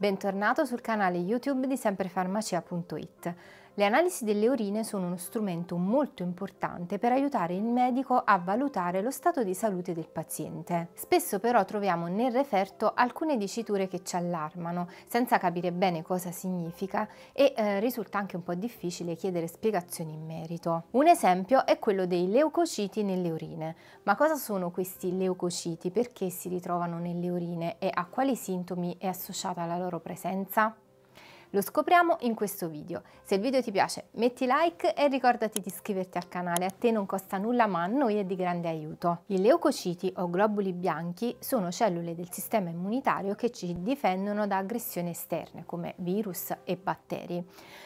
Bentornato sul canale YouTube di semprefarmacia.it. Le analisi delle urine sono uno strumento molto importante per aiutare il medico a valutare lo stato di salute del paziente. Spesso però troviamo nel referto alcune diciture che ci allarmano, senza capire bene cosa significa e eh, risulta anche un po' difficile chiedere spiegazioni in merito. Un esempio è quello dei leucociti nelle urine. Ma cosa sono questi leucociti? Perché si ritrovano nelle urine e a quali sintomi è associata la loro presenza? Lo scopriamo in questo video. Se il video ti piace metti like e ricordati di iscriverti al canale, a te non costa nulla ma a noi è di grande aiuto. I leucociti o globuli bianchi sono cellule del sistema immunitario che ci difendono da aggressioni esterne come virus e batteri.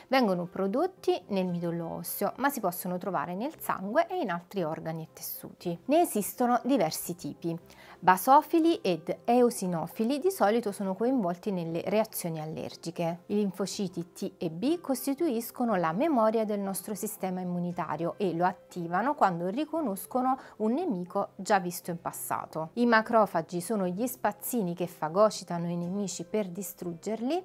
Vengono prodotti nel midollo osseo ma si possono trovare nel sangue e in altri organi e tessuti. Ne esistono diversi tipi. Basofili ed eosinofili di solito sono coinvolti nelle reazioni allergiche. Il linfociti T e B costituiscono la memoria del nostro sistema immunitario e lo attivano quando riconoscono un nemico già visto in passato. I macrofagi sono gli spazzini che fagocitano i nemici per distruggerli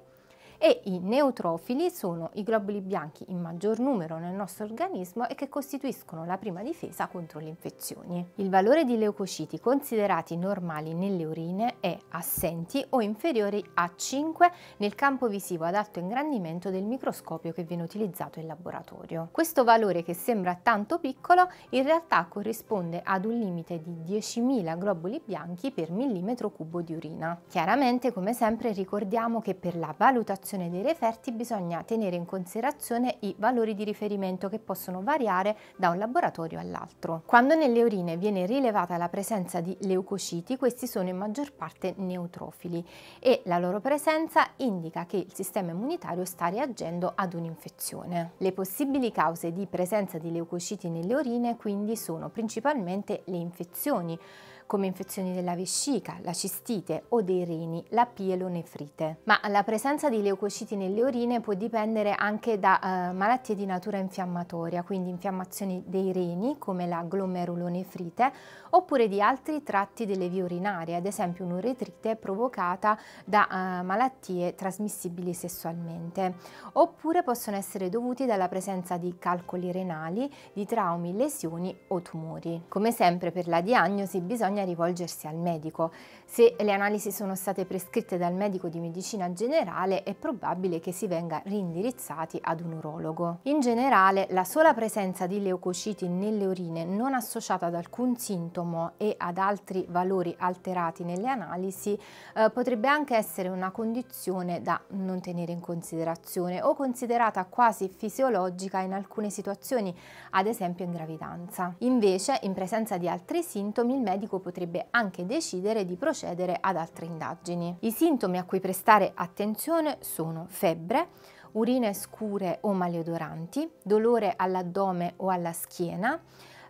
e i neutrofili sono i globuli bianchi in maggior numero nel nostro organismo e che costituiscono la prima difesa contro le infezioni. Il valore di leucociti considerati normali nelle urine è assenti o inferiori a 5 nel campo visivo ad alto ingrandimento del microscopio che viene utilizzato in laboratorio. Questo valore che sembra tanto piccolo in realtà corrisponde ad un limite di 10.000 globuli bianchi per millimetro cubo di urina. Chiaramente come sempre ricordiamo che per la valutazione valutazione dei referti bisogna tenere in considerazione i valori di riferimento che possono variare da un laboratorio all'altro. Quando nelle urine viene rilevata la presenza di leucociti, questi sono in maggior parte neutrofili e la loro presenza indica che il sistema immunitario sta reagendo ad un'infezione. Le possibili cause di presenza di leucociti nelle urine quindi sono principalmente le infezioni, come infezioni della vescica, la cistite o dei reni, la pielonefrite. Ma la presenza di leucociti nelle urine può dipendere anche da eh, malattie di natura infiammatoria, quindi infiammazioni dei reni come la glomerulonefrite oppure di altri tratti delle vie urinarie, ad esempio un'uretrite provocata da eh, malattie trasmissibili sessualmente. Oppure possono essere dovuti dalla presenza di calcoli renali, di traumi, lesioni o tumori. Come sempre per la diagnosi bisogna bisogna rivolgersi al medico. Se le analisi sono state prescritte dal medico di medicina generale è probabile che si venga rindirizzati ad un urologo. In generale la sola presenza di leucociti nelle urine non associata ad alcun sintomo e ad altri valori alterati nelle analisi eh, potrebbe anche essere una condizione da non tenere in considerazione o considerata quasi fisiologica in alcune situazioni, ad esempio in gravidanza. Invece in presenza di altri sintomi il medico potrebbe anche decidere di procedere ad altre indagini. I sintomi a cui prestare attenzione sono febbre, urine scure o maleodoranti, dolore all'addome o alla schiena,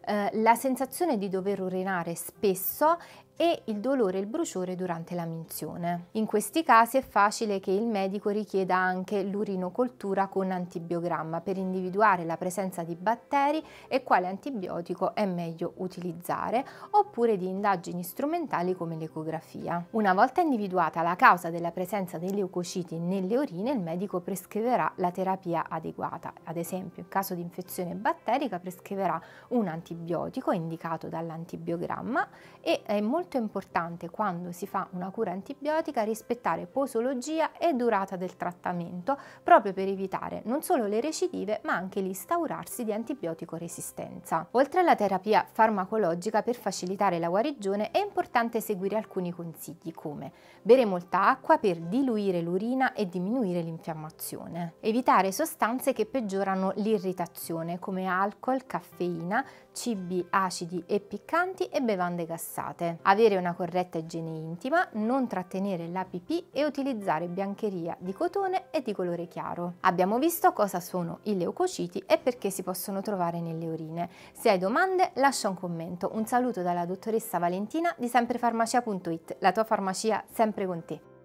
eh, la sensazione di dover urinare spesso e il dolore e il bruciore durante la minzione. In questi casi è facile che il medico richieda anche l'urinocoltura con antibiogramma per individuare la presenza di batteri e quale antibiotico è meglio utilizzare, oppure di indagini strumentali come l'ecografia. Una volta individuata la causa della presenza dei leucociti nelle urine, il medico prescriverà la terapia adeguata. Ad esempio, in caso di infezione batterica prescriverà un antibiotico indicato dall'antibiogramma e è molto molto importante quando si fa una cura antibiotica rispettare posologia e durata del trattamento proprio per evitare non solo le recidive ma anche l'instaurarsi di antibiotico resistenza. Oltre alla terapia farmacologica per facilitare la guarigione è importante seguire alcuni consigli come bere molta acqua per diluire l'urina e diminuire l'infiammazione, evitare sostanze che peggiorano l'irritazione come alcol, caffeina, cibi acidi e piccanti e bevande gassate, avere una corretta igiene intima, non trattenere l'APP e utilizzare biancheria di cotone e di colore chiaro. Abbiamo visto cosa sono i leucociti e perché si possono trovare nelle urine. Se hai domande lascia un commento. Un saluto dalla dottoressa Valentina di semprefarmacia.it, la tua farmacia sempre con te.